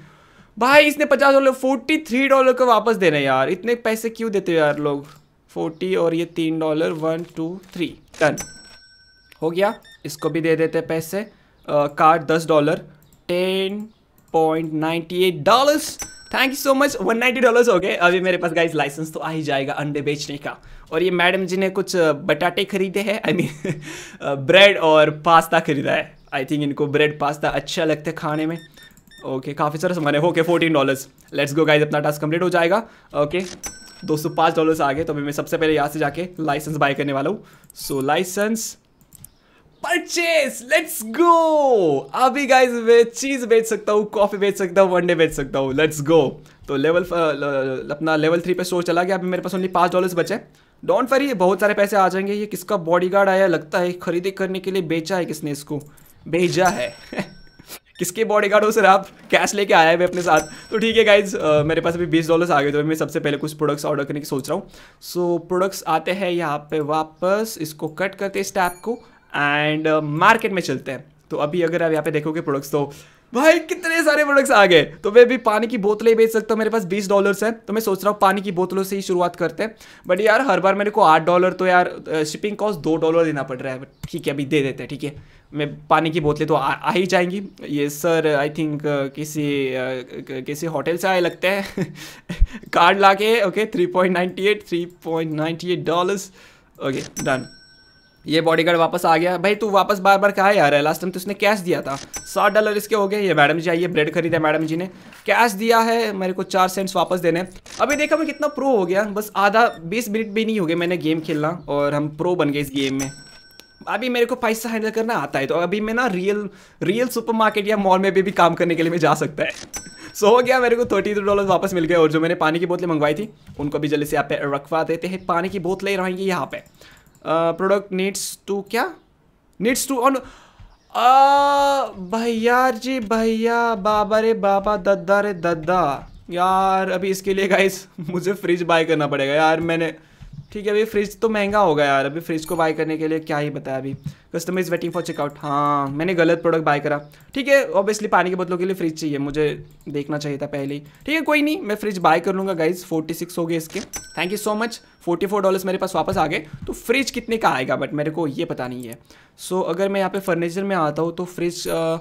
भाई इसने पचास डॉलर फोर्टी थ्री डॉलर को वापस देने यार इतने पैसे क्यों देते हो यार लोग फोर्टी और ये तीन dollar one two three done हो गया इसको भी दे देते पैसे कार्ड दस dollar ten point ninety eight dollars thank you so much one ninety dollars हो गए अभी मेरे पास गाइज लाइसेंस तो आ ही जाएगा अंडे बेचने का और ये मैडम जी ने कुछ uh, बटाटे खरीदे हैं आई मीन ब्रेड और पास्ता खरीदा है आई थिंक इनको ब्रेड पास्ता अच्छा लगता है खाने में ओके काफ़ी सारा सामान है okay fourteen dollars let's go guys अपना टास्क कंप्लीट हो जाएगा ओके दो सौ पाँच डॉलर्स आ गए तो अभी मैं सबसे पहले यहाँ से जाके लाइसेंस बाय करने वाला हूँ so license purchase let's go अभी गाइस मैं चीज बेच सकता हूँ कॉफी बेच सकता हूँ वनडे बेच सकता हूँ लेट्स गो तो लेवल अपना लेवल थ्री पे स्टोर चला गया अभी मेरे पास ओनली पाँच डॉलर्स बचे डोंट फरी बहुत सारे पैसे आ जाएंगे ये किसका बॉडीगार्ड आया लगता है खरीदी करने के लिए बेचा है किसने इसको भेजा है [LAUGHS] किसके बॉडी गार्ड हो सर आप कैश लेके आया है अपने साथ तो ठीक है गाइज मेरे पास अभी बीस डॉलर्स आ गए तो मैं सबसे पहले कुछ प्रोडक्ट्स ऑर्डर करने की सोच रहा हूँ सो प्रोडक्ट्स आते हैं यहाँ पे वापस इसको कट करते इस टैप को एंड मार्केट uh, में चलते हैं तो अभी अगर आप यहाँ पे देखोगे प्रोडक्ट्स तो भाई कितने सारे प्रोडक्ट्स आ गए तो मैं भी पानी की बोतलें बेच सकता हूँ मेरे पास बीस डॉलर्स है तो मैं सोच रहा हूँ पानी की बोतलों से ही शुरुआत करते हैं बट यार हर बार मेरे को आठ डॉलर तो यार शिपिंग uh, कॉस्ट दो डॉलर देना पड़ रहा है ठीक है अभी दे देते हैं ठीक है मैं पानी की बोतलें तो आ, आ ही जाएंगी ये सर आई थिंक किसी uh, किसी होटल से आए लगते हैं कार्ड ला के okay three point ninety eight three point ninety eight dollars okay done ये बॉडीगार्ड वापस आ गया भाई तू वापस बार बार कहा यार लास्ट टाइम तो उसने कैश दिया था सात डॉलर इसके हो गए ये मैडम जी आइए ब्रेड खरीदा मैडम जी ने कैश दिया है मेरे को चार सेंट्स वापस देने अभी देखा मैं कितना प्रो हो गया बस आधा बीस मिनट भी नहीं हो गए मैंने गेम खेलना और हम प्रो बन गए इस गेम में अभी मेरे को पैसा हैंडल करना आता है तो अभी मैं ना रियल रियल मार्केट या मॉल में भी, भी काम करने के लिए मैं जा सकता है सो हो गया मेरे को थर्टी टू डॉलर वापस मिल गए और जो मैंने पानी की बोतलें मंगवाई थी उनको भी जल्दी से यहाँ पे रखवा देते हैं पानी की बोतलें रहेंगी यहाँ पे प्रोडक्ट नीड्स टू क्या नीड्स टू ऑन भैया जी भैया बाबा रे बाबा दद्दा रे दद्दा यार अभी इसके लिए गाइस [LAUGHS] मुझे फ्रिज बाय करना पड़ेगा यार मैंने ठीक है अभी फ्रिज तो महंगा होगा यार अभी फ्रिज को बाय करने के लिए क्या ही बताया अभी customer is waiting for checkout हाँ मैंने गलत प्रोडक्ट बाय करा ठीक है ऑब्वियसली पानी के बोतलों के लिए फ्रिज चाहिए मुझे देखना चाहिए था पहले ही ठीक है कोई नहीं मैं फ्रिज बाय कर लूँगा गाइज फोर्टी सिक्स हो गए इसके thank you so much forty four dollars मेरे पास वापस आ गए तो फ्रिज कितने का आएगा बट मेरे को ये पता नहीं है सो so, अगर मैं यहाँ पे फर्नीचर में आता हूँ तो फ्रिज आ,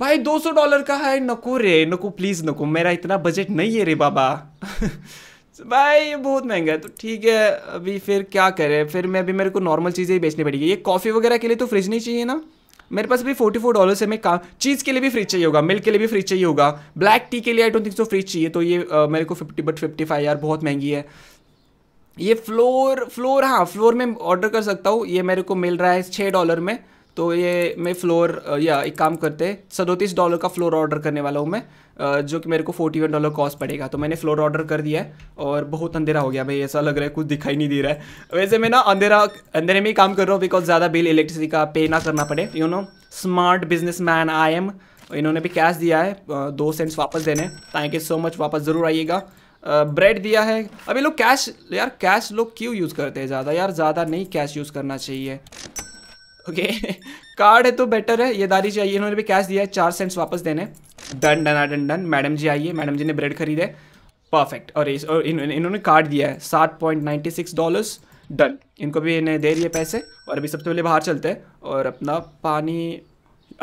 भाई सौ डॉलर का है नको रे नको प्लीज़ नको मेरा इतना बजट नहीं है रे बाबा [LAUGHS] भाई ये बहुत महंगा है तो ठीक है अभी फिर क्या करें फिर मैं अभी मेरे को नॉर्मल चीज़ें ही बेचनी पड़ेगी ये कॉफ़ी वगैरह के लिए तो फ्रिज नहीं चाहिए ना मेरे पास भी फोर्टी फोर डॉलर से मैं काम चीज़ के लिए भी फ्रिज चाहिए होगा मिल्क के लिए भी फ्रिज चाहिए होगा ब्लैक टी के लिए I don't think so fridge चाहिए तो ये आ, मेरे को फिफ्टी बट फिफ्टी फाइव यार बहुत महंगी है ये फ्लोर फ्लोर हाँ फ्लोर में ऑर्डर कर सकता हूँ ये मेरे को मिल रहा है छः डॉलर में तो ये मैं फ्लोर या एक काम करते सदोतीस डॉलर का फ्लोर ऑर्डर करने वाला हूँ मैं जो कि मेरे को फोर्टी वन डॉलर कॉस्ट पड़ेगा तो मैंने फ्लोर ऑर्डर कर दिया है और बहुत अंधेरा हो गया भाई ऐसा लग रहा है कुछ दिखाई नहीं दे रहा है वैसे मैं ना अंधेरा अंधेरे में ही काम कर रहा हूँ बिकॉज ज़्यादा बिल इलेक्ट्रिसिटी का पे ना करना पड़े you know smart businessman I am इन्होंने भी कैश दिया है दो सेंट्स वापस देने थैंक यू सो मच वापस ज़रूर आइएगा ब्रेड दिया है अभी लोग कैश यार कैश लोग क्यों यूज़ करते हैं ज़्यादा यार ज़्यादा नहीं कैश यूज़ करना चाहिए ओके कार्ड है तो बेटर है ये दारी चाहिए इन्होंने भी कैश दिया है चार सेंट्स वापस देने done done done done madam जी आइए मैडम जी ने ब्रेड खरीदे परफेक्ट और इस और इन्होंने कार्ड दिया है सात point ninety six dollars done इनको भी इन्हें दे दिए पैसे और अभी सबसे पहले बाहर चलते हैं और अपना पानी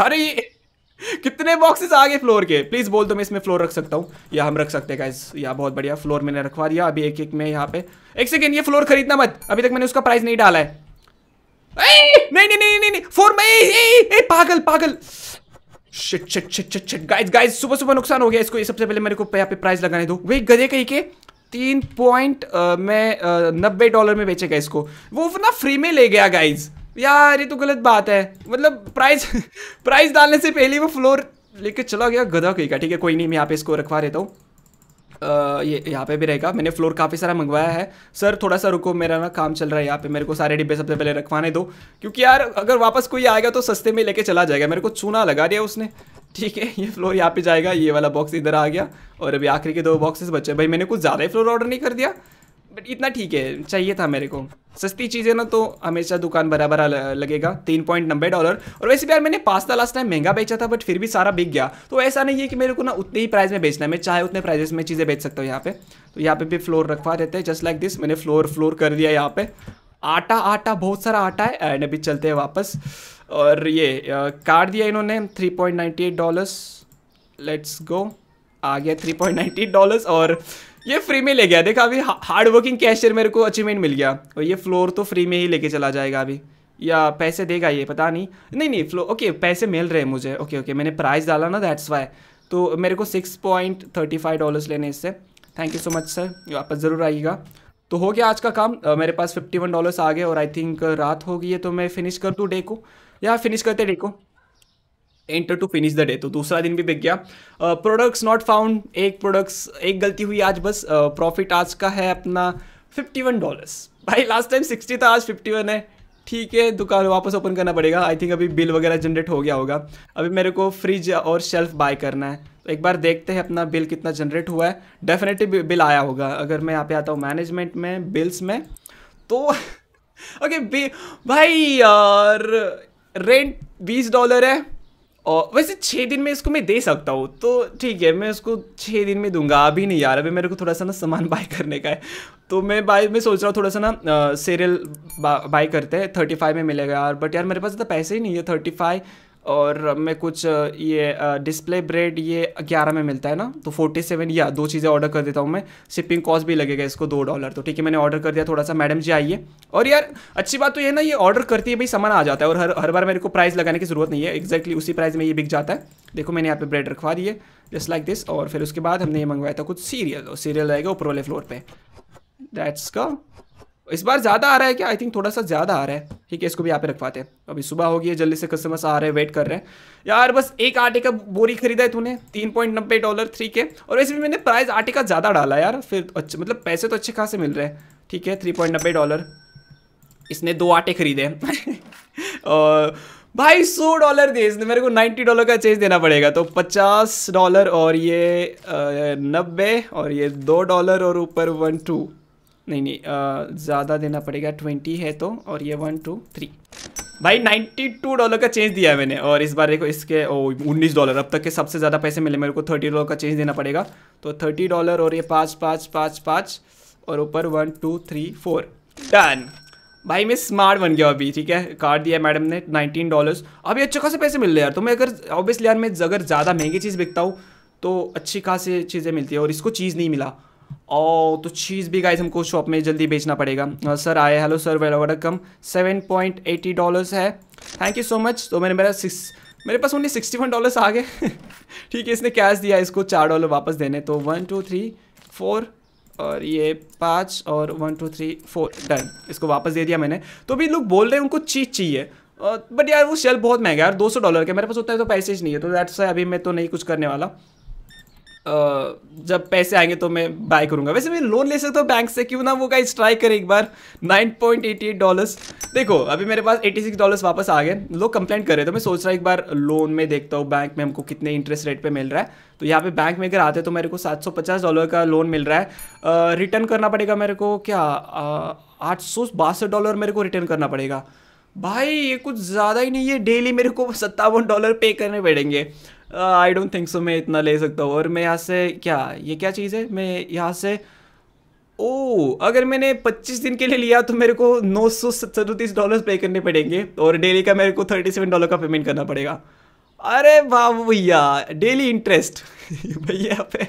अरे ये कितने बॉक्सेस आ गए फ्लोर के प्लीज़ बोल दो तो मैं इसमें फ्लोर रख सकता हूँ या हम रख सकते हैं गाइज या बहुत बढ़िया फ्लोर मैंने रखवा दिया अभी एक एक में यहाँ पे एक सेकेंड ये फ्लोर खरीदना मत अभी तक मैंने उसका प्राइस नहीं डाला है नहीं नहीं नहीं नहीं फोर में ए, ए, ए, पागल पागल shit shit shit shit shit guys guys सुबह सुबह नुकसान हो गया इसको सबसे पहले मेरे को यहाँ पे प्राइस लगाने दो वही गधे कहीं के तीन पॉइंट मैं नब्बे डॉलर में बेचेगा इसको वो ना फ्री में ले गया गाइज यार ये तो गलत बात है मतलब प्राइस प्राइस [LAUGHS] डालने से पहले वो फ्लोर लेके चला गया गधा कहीं का ठीक है कोई नहीं मैं यहाँ पे इसको रखवा देता हूँ ये यहाँ पे भी रहेगा मैंने फ्लोर काफ़ी सारा मंगवाया है सर थोड़ा सा रुको मेरा ना काम चल रहा है यहाँ पे मेरे को सारे डिब्बे सबसे पहले रखवाने दो क्योंकि यार अगर वापस कोई आएगा तो सस्ते में लेके चला जाएगा मेरे को चूना लगा दिया उसने ठीक है ये फ्लोर यहाँ पे जाएगा ये वाला बॉक्स इधर आ गया और अभी आखिरी के दो बॉक्सेस बचे भाई मैंने कुछ ज़्यादा ही फ्लोर ऑर्डर नहीं कर दिया बट इतना ठीक है चाहिए था मेरे को सस्ती चीज़ें ना तो हमेशा दुकान बराबर लगेगा तीन पॉइंट नब्बे डॉलर और वैसे भी यार मैंने पास्ता लास्ट टाइम महंगा बेचा था बट फिर भी सारा बिक गया तो ऐसा नहीं है कि मेरे को ना उतने ही प्राइस में बेचना है मैं चाहे उतने प्राइजेस में चीज़ें बेच सकता हूँ यहाँ पे तो यहाँ पे भी फ्लोर रखवा देते हैं जस्ट लाइक दिस मैंने फ्लोर फ्लोर कर दिया यहाँ पे आटा आटा बहुत सारा आटा है एंड अभी चलते हैं वापस और ये काट दिया इन्होंने three point ninety eight dollars let's go आ गया three point ninety eight dollars और ये फ्री में ले गया देखा अभी हार्ड वर्किंग कैशियर मेरे को अचीवमेंट मिल गया और ये फ्लोर तो फ्री में ही लेके चला जाएगा अभी या पैसे देगा ये पता नहीं नहीं नहीं फ्लो ओके पैसे मिल रहे हैं मुझे ओके ओके मैंने प्राइस डाला ना दैट्स वाई तो मेरे को six point thirty five dollars लेने इससे thank you so much sir आप ज़रूर आइएगा तो हो गया आज का काम uh, मेरे पास फिफ्टी वन डॉलर्स आ गए और आई थिंक रात हो गई है तो मैं फिनिश कर दूँ डे को या फिनिश करते डे को enter to finish the day तो दूसरा दिन भी बिक गया प्रोडक्ट्स नॉट फाउंड एक प्रोडक्ट्स एक गलती हुई आज बस प्रॉफिट uh, आज का है अपना फिफ्टी वन डॉलर्स भाई लास्ट टाइम सिक्सटी था आज फिफ्टी वन है ठीक है दुकान वापस ओपन करना पड़ेगा आई थिंक अभी बिल वगैरह जनरेट हो गया होगा अभी मेरे को फ्रिज और शेल्फ बाय करना है तो एक बार देखते हैं अपना बिल कितना जनरेट हुआ है डेफिनेटली बिल आया होगा अगर मैं यहाँ पे आता हूँ मैनेजमेंट में बिल्स में तो ओके [LAUGHS] okay, भाई यार रेंट बीस डॉलर है और वैसे छः दिन में इसको मैं दे सकता हूँ तो ठीक है मैं इसको छः दिन में दूंगा अभी नहीं यार अभी मेरे को थोड़ा सा ना सामान बाय [LAUGHS] करने का है तो मैं बाय मैं सोच रहा हूँ थोड़ा सा ना सीरियल बाय करते हैं थर्टी फाइव में मिलेगा यार बट यार मेरे पास इतना पैसे ही नहीं है थर्टी फाइव और मैं कुछ ये डिस्प्ले ब्रेड ये ग्यारह में मिलता है ना तो फोर्टी सेवन या दो चीज़ें ऑर्डर कर देता हूँ मैं शिपिंग कॉस्ट भी लगेगा इसको दो डॉलर तो ठीक है मैंने ऑर्डर कर दिया थोड़ा सा मैडम जी आइए और यार अच्छी बात तो ये ना ये ऑर्डर करती है भाई सामान आ जाता है और हर हर बार मेरे को प्राइस लगाने की ज़रूरत नहीं है एक्जैक्टली उसी प्राइस में ये बिक जाता है देखो मैंने यहाँ पे ब्रेड रखवा दिए जस्ट लाइक दिस और फिर उसके बाद हमने ये मंगवाया था कुछ सीरियल और सीरियल रहेगा ऊपर वाले फ्लोर पर दैट्स का इस बार ज़्यादा आ रहा है क्या आई थिंक थोड़ा सा ज़्यादा आ रहा है ठीक है इसको भी यहाँ पे रखवाते हैं अभी सुबह हो गई है जल्दी से कस्टमर्स आ रहे हैं वेट कर रहे हैं यार बस एक आटे का बोरी खरीदा है तूने तीन पॉइंट नब्बे डॉलर थ्री के और वैसे भी मैंने प्राइस आटे का ज़्यादा डाला यार फिर अच्छा मतलब पैसे तो अच्छे खासे मिल रहे हैं ठीक है थ्री पॉइंट नब्बे डॉलर इसने दो आटे खरीदे [LAUGHS] और भाई सौ डॉलर दिए इसने मेरे को नाइन्टी डॉलर का चेंज देना पड़ेगा तो पचास डॉलर और ये नब्बे और ये दो डॉलर और ऊपर वन टू नहीं नहीं ज़्यादा देना पड़ेगा ट्वेंटी है तो और ये वन टू थ्री भाई नाइन्टी टू डॉलर का चेंज दिया है मैंने और इस बार को इसके ओ उन्नीस डॉलर अब तक के सबसे ज़्यादा पैसे मिले मेरे को थर्टी डॉलर का चेंज देना पड़ेगा तो थर्टी डॉलर और ये पाँच पाँच पाँच पाँच और ऊपर one two three four done भाई मैं स्मार्ट बन गया अभी ठीक है कार्ड दिया मैडम ने नाइनटीन डॉलर्स अभी अच्छे खासे पैसे मिल रहे यार तो मैं अगर ऑब्वियसली यार मैं अगर ज़्यादा महंगी चीज़ बिकता हूँ तो अच्छी खासी चीज़ें मिलती है और इसको चीज़ नहीं मिला ओ तो चीज़ भी गाइज हमको शॉप में जल्दी बेचना पड़ेगा सर आए hello sir welcome seven point eighty dollars है थैंक यू सो मच तो मैंने मेरा सिक्स मेरे पास ओनली सिक्सटी वन डॉलर्स आ गए [LAUGHS] ठीक है इसने कैश दिया इसको चार डॉलर वापस देने तो वन टू थ्री फोर और ये पाँच और one two three four done इसको वापस दे दिया मैंने तो अभी लोग बोल रहे हैं उनको चीज़ चाहिए बट यार वो शेल बहुत महंगा यार दो सौ डॉलर के मेरे पास उतना तो पैसे नहीं है तो दैट्स अभी मैं तो नहीं कुछ करने वाला जब पैसे आएंगे तो मैं बाय करूंगा वैसे मैं लोन ले सकता हूँ बैंक से क्यों ना वो गाइस ट्राई करें एक बार 9.88 डॉलर्स देखो अभी मेरे पास 86 डॉलर्स वापस आ गए लोग कंप्लेंट कर रहे तो मैं सोच रहा हूँ एक बार लोन में देखता हूँ बैंक में हमको कितने इंटरेस्ट रेट पर मिल रहा है तो यहाँ पे बैंक में अगर आते तो मेरे को पचास डॉलर का लोन मिल रहा है रिटर्न करना पड़ेगा मेरे को क्या आठ डॉलर मेरे को रिटर्न करना पड़ेगा भाई ये कुछ ज़्यादा ही नहीं है डेली मेरे को सत्तावन डॉलर पे करने पड़ेंगे आई डोंट थिंक सो मैं इतना ले सकता हूँ और मैं यहाँ से क्या ये क्या चीज़ है मैं यहाँ से ओ अगर मैंने 25 दिन के लिए लिया तो मेरे को नौ सौ सैंतीस डॉलर पे करने पड़ेंगे और डेली का मेरे को 37 डॉलर का पेमेंट करना पड़ेगा अरे वाह भैया डेली इंटरेस्ट [LAUGHS] भैया यहाँ पे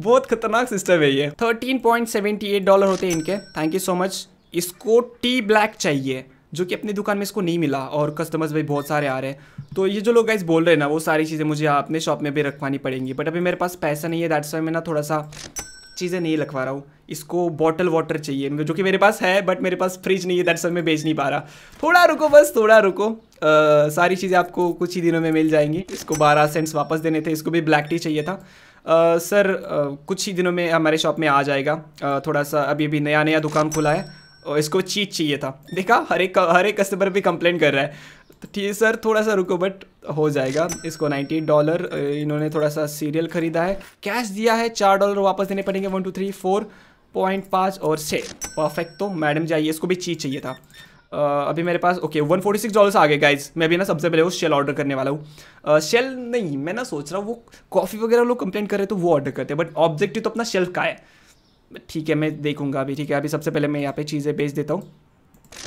बहुत खतरनाक सिस्टम है ये 13.78 डॉलर होते हैं इनके थैंक यू सो मच इसको टी ब्लैक चाहिए जो कि अपनी दुकान में इसको नहीं मिला और कस्टमर्स भाई बहुत सारे आ रहे हैं तो ये जो लोग गाइस बोल रहे हैं ना वो सारी चीज़ें मुझे अपने शॉप में भी रखवानी पड़ेंगी बट अभी मेरे पास पैसा नहीं है दैट्स वाई मैं ना थोड़ा सा चीज़ें नहीं लखवा रहा हूँ इसको बॉटल वाटर चाहिए जो कि मेरे पास है बट मेरे पास फ्रिज नहीं है दैट्स वाई मैं बेच नहीं पा रहा थोड़ा रुको बस थोड़ा रुको आ, सारी चीज़ें आपको कुछ ही दिनों में मिल जाएंगी इसको बारह सेंट्स वापस देने थे इसको भी ब्लैक टी चाहिए था सर कुछ ही दिनों में हमारे शॉप में आ जाएगा थोड़ा सा अभी अभी नया नया दुकान खुला है और इसको चीज़ चाहिए था देखा हर एक हर एक कस्टमर भी कंप्लेन कर रहा है तो ठीक है सर थोड़ा सा रुको बट हो जाएगा इसको नाइन्टी डॉलर इन्होंने थोड़ा सा सीरियल ख़रीदा है कैश दिया है चार डॉलर वापस देने पड़ेंगे one two three four point पाँच और छः परफेक्ट तो मैडम जाइए इसको भी चीज चाहिए था Uh, अभी मेरे पास okay one forty six dollars आ गए गाइज मैं भी ना सबसे पहले वो शेल ऑर्डर करने वाला हूँ uh, शेल नहीं मैं ना सोच रहा हूँ वो कॉफ़ी वगैरह लोग कंप्लेंट कर रहे तो वो ऑर्डर करते हैं बट ऑब्जेक्टिव तो अपना शेल्फ का है ठीक है मैं देखूंगा अभी ठीक है अभी सबसे पहले मैं यहाँ पे चीज़ें बेच देता हूँ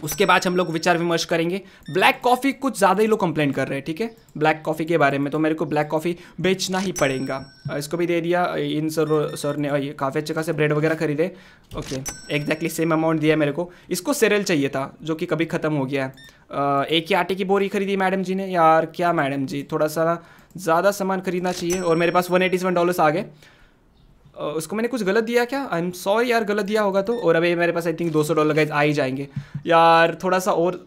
उसके बाद हम लोग विचार विमर्श करेंगे ब्लैक कॉफ़ी कुछ ज़्यादा ही लोग कंप्लेंट कर रहे हैं ठीक है ब्लैक कॉफ़ी के बारे में तो मेरे को ब्लैक कॉफ़ी बेचना ही पड़ेगा इसको भी दे दिया इन सर सर ने ये काफ़ी अच्छे खासे ब्रेड वगैरह खरीदे ओके एग्जैक्टली सेम अमाउंट दिया मेरे को इसको सेरल चाहिए था जो कि कभी ख़त्म हो गया है एक ही आटे की बोरी खरीदी मैडम जी ने यार क्या मैडम जी थोड़ा सा ज़्यादा सामान खरीदना चाहिए और मेरे पास वन डॉलर्स आ गए उसको मैंने कुछ गलत दिया क्या आई एम सॉरी यार गलत दिया होगा तो और अभी मेरे पास आई थिंक दो सौ डॉलर गाइज आ ही जाएंगे यार थोड़ा सा और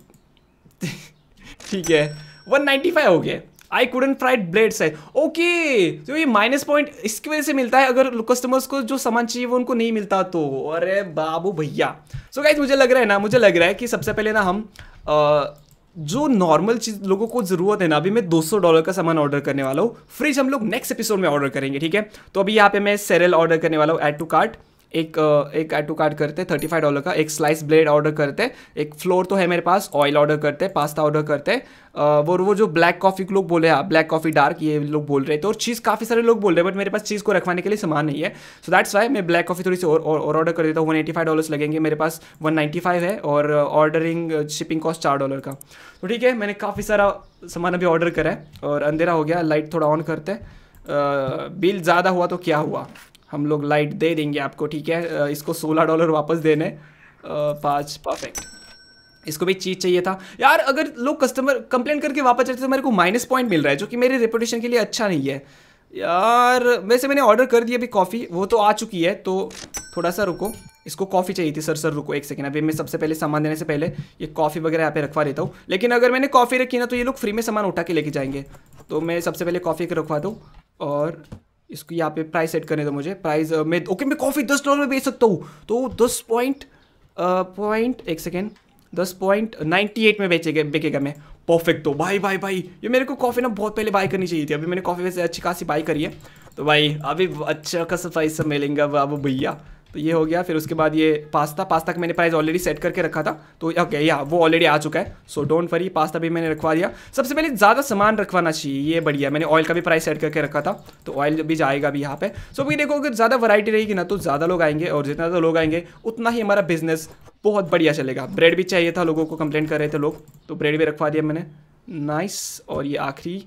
[LAUGHS] ठीक है वन नाइन्टी फाइव हो गया आई कूडन फ्राइड ब्लेड है ओके तो ये माइनस पॉइंट इसकी वजह से मिलता है अगर कस्टमर्स को जो सामान चाहिए वो उनको नहीं मिलता तो अरे बाबू भैया सो गाइज मुझे लग रहा है ना मुझे लग रहा है कि सबसे पहले ना हम आ, जो नॉर्मल चीज लोगों को जरूरत है ना अभी मैं 200 डॉलर का सामान ऑर्डर करने वाला हूँ फ्रिज हम लोग नेक्स्ट एपिसोड में ऑर्डर करेंगे ठीक है तो अभी यहाँ पे मैं सेरल ऑर्डर करने वाला हूँ एड टू कार्ट एक एक टू कार्ड करते थर्टी फाइव डॉलर का एक स्लाइस ब्लेड ऑर्डर करते एक फ्लोर तो है मेरे पास ऑयल ऑर्डर करते पास्ता ऑर्डर करते वो वो जो ब्लैक कॉफ़ी लोग बोले आप ब्लैक कॉफ़ी डार्क ये लोग बोल रहे थे और चीज़ काफ़ी सारे लोग बोल रहे हैं बट मेरे पास चीज़ को रखवाने के लिए सामान नहीं है सो दैट्स वाई मैं ब्लैक कॉफ़ी थोड़ी सी और ऑर्डर कर देता हूँ वन एटी फाइव डॉलर्स लगेंगे मेरे पास वन नाइन्टी फाइव है और ऑर्डरिंग शिपिंग कॉस्ट चार डॉलर का तो ठीक है मैंने काफ़ी सारा सामान अभी ऑर्डर करा है और अंधेरा हो गया लाइट थोड़ा ऑन करते बिल ज़्यादा हुआ तो क्या हुआ हम लोग लाइट दे देंगे आपको ठीक है इसको सोलह डॉलर वापस देने पाँच परफेक्ट इसको भी चीज चाहिए था यार अगर लोग कस्टमर कंप्लेन करके वापस चलते तो मेरे को माइनस पॉइंट मिल रहा है जो कि मेरे रेपुटेशन के लिए अच्छा नहीं है यार वैसे मैंने ऑर्डर कर दिया अभी कॉफ़ी वो तो आ चुकी है तो थोड़ा सा रुको इसको कॉफ़ी चाहिए थी सर सर रुको एक सेकेंड अभी मैं सबसे पहले सामान देने से पहले ये कॉफ़ी वगैरह यहाँ पे रखवा देता हूँ लेकिन अगर मैंने कॉफ़ी रखी ना तो ये लोग फ्री में सामान उठा के लेके जाएंगे तो मैं सबसे पहले कॉफ़ी रखवा दूँ और इसको यहाँ पे प्राइस सेट करने दो मुझे प्राइस uh, मैं ओके मैं कॉफ़ी दस डॉलर में बेच सकता हूँ तो दस पॉइंट पॉइंट uh, एक सेकेंड दस पॉइंट नाइन्टी एट में बेचेगा बेचेगा मैं परफेक्ट तो भाई भाई भाई ये मेरे को कॉफ़ी ना बहुत पहले बाय करनी चाहिए थी अभी मैंने कॉफ़ी वैसे अच्छी खासी बाई करी है तो भाई अभी अच्छा खासा प्राइस सब मिलेंगे अब भैया तो ये हो गया फिर उसके बाद ये पास्ता पास्ता का मैंने प्राइस ऑलरेडी सेट करके रखा था तो ओके या वो ऑलरेडी आ चुका है सो डोंट वरी पास्ता भी मैंने रखवा दिया सबसे पहले ज़्यादा सामान रखवाना चाहिए ये बढ़िया मैंने ऑयल का भी प्राइस सेट करके रखा था तो ऑयल भी जाएगा भी यहाँ पे सो भी देखो अगर ज़्यादा वरायटी रहेगी ना तो ज़्यादा लोग आएंगे और जितना ज़्यादा लोग आएंगे उतना ही हमारा बिजनेस बहुत बढ़िया चलेगा ब्रेड भी चाहिए था लोगों को कंप्लेंट कर रहे थे लोग तो ब्रेड भी रखवा दिया मैंने नाइस और ये आखिरी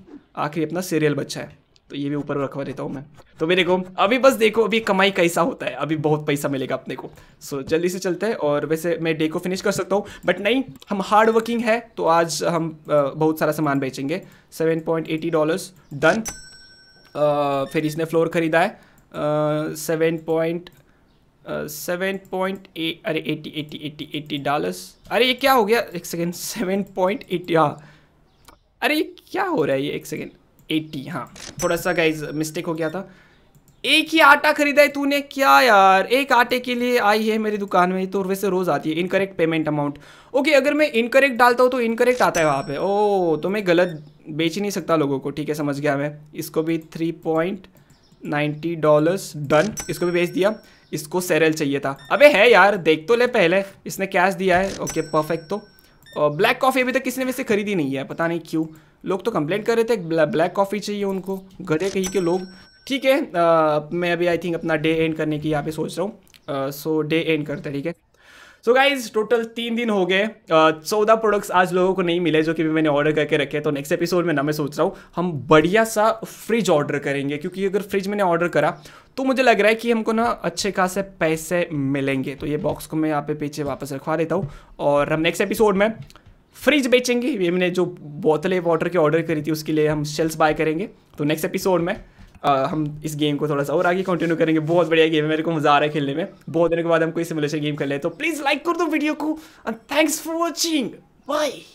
आखिरी अपना सीरियल बच्चा है तो ये भी ऊपर रखवा देता हूँ मैं तो मेरे को अभी बस देखो अभी कमाई कैसा होता है अभी बहुत पैसा मिलेगा अपने को सो so, जल्दी से चलते हैं और वैसे मैं डे को फिनिश कर सकता हूँ बट नहीं हम हार्ड वर्किंग है तो आज हम बहुत सारा सामान बेचेंगे seven point eighty dollars done फिर इसने फ्लोर ख़रीदा है सेवन पॉइंट सेवन पॉइंट अरे eighty eighty eighty eighty dollars अरे ये क्या हो गया एक सेकेंड सेवन पॉइंट एटी हाँ अरे क्या हो रहा है ये एक सेकेंड एट्टी हाँ थोड़ा सा गाइज मिस्टेक हो गया था एक ही आटा खरीदा है तूने क्या यार एक आटे के लिए आई है मेरी दुकान में तो वैसे रोज़ आती है इनकरेक्ट पेमेंट अमाउंट ओके अगर मैं इनकरेक्ट डालता हूँ तो इनकरेक्ट आता है वहाँ पे ओ तो मैं गलत बेच ही नहीं सकता लोगों को ठीक है समझ गया मैं इसको भी three point ninety dollars done इसको भी बेच दिया इसको सेरल चाहिए था अबे है यार देख तो ले पहले इसने कैश दिया है ओके परफेक्ट तो ब्लैक कॉफ़ी अभी तक किसी ने वैसे खरीदी नहीं है पता नहीं क्यों लोग तो कंप्लेन कर रहे थे ब्लैक कॉफ़ी चाहिए उनको गधे कहीं के लोग ठीक है मैं अभी आई थिंक अपना डे एंड करने की यहाँ पे सोच रहा हूँ सो डे एंड करते ठीक है सो गाइज टोटल तीन दिन हो गए चौदह प्रोडक्ट्स आज लोगों को नहीं मिले जो कि मैंने ऑर्डर करके रखे तो नेक्स्ट एपिसोड में ना मैं सोच रहा हूँ हम बढ़िया सा फ्रिज ऑर्डर करेंगे क्योंकि अगर फ्रिज मैंने ऑर्डर करा तो मुझे लग रहा है कि हमको ना अच्छे खासे पैसे मिलेंगे तो ये बॉक्स को मैं यहाँ पे पीछे वापस रखवा देता हूँ और हम नेक्स्ट एपिसोड में फ्रिज बेचेंगे ये मैंने जो बोतलें वाटर की ऑर्डर करी थी उसके लिए हम शेल्स बाय करेंगे तो नेक्स्ट एपिसोड में आ, हम इस गेम को थोड़ा सा और आगे कंटिन्यू करेंगे बहुत बढ़िया गेम है मेरे को मज़ा आ रहा है खेलने में बहुत दिनों के बाद हम कोई सिमुलेशन गेम खेल रहे हैं तो प्लीज़ लाइक कर दो वीडियो को end thanks for watching bye